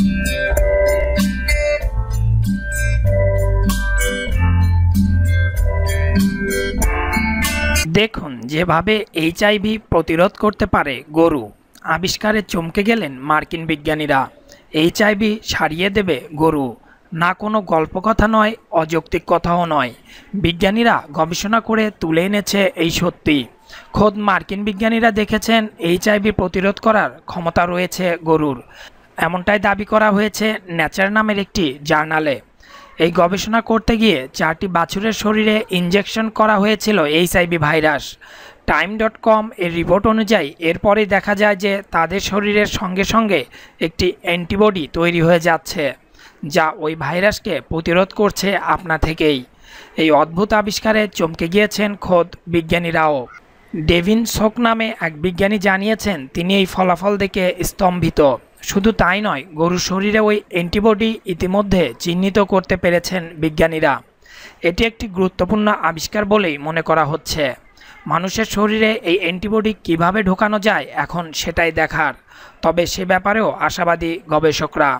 দেখুন যেভাবে এইচআইভি প্রতিরোধ করতে পারে গরু আবিষ্কারে চমকে গেলেন মার্কিন বিজ্ঞানীরা এইচআইভি সারিয়ে দেবে গরু না কোনো গল্প কথা নয় অযৌক্তিক কথাও নয় বিজ্ঞানীরা গবেষণা করে তুলে এনেছে এই সত্যি খোদ মার্কিন বিজ্ঞানীরা দেখেছেন এইচআইভি প্রতিরোধ করার ক্ষমতা রয়েছে গরুর এমনটাই দাবি করা হয়েছে ন্যাচার নামের একটি জার্নালে এই গবেষণা করতে গিয়ে চারটি বাছুরের শরীরে ইনজেকশন করা হয়েছিল HIV virus Time dot com এর রিপোর্ট অনুযায়ী এরপরে দেখা যায় যে তাদের শরীরের সঙ্গে সঙ্গে একটি অ্যান্টিবডি তৈরি হয়ে যাচ্ছে যা ওই ভাইরাসকে প্রতিরোধ করছে আপনা থেকেই এই অদ্ভুত আবিষ্কারে চমকে গিয়েছেন খোদ বিজ্ঞানীরাও ডেভিন শোক নামে এক বিজ্ঞানী জানিয়েছেন তিনি এই ফলাফল দেখে স্তম্ভিত শুধু তাই নয় গরুর শরীরে ওই অ্যান্টিবডি ইতিমধ্যে চিহ্নিত করতে পেরেছেন বিজ্ঞানীরা এটি একটি গুরুত্বপূর্ণ আবিষ্কার বলেই মনে করা হচ্ছে মানুষের শরীরে এই অ্যান্টিবডি কিভাবে ঢোকানো যায় এখন সেটাই দেখার তবে সে ব্যাপারেও আশাবাদী গবেষকরা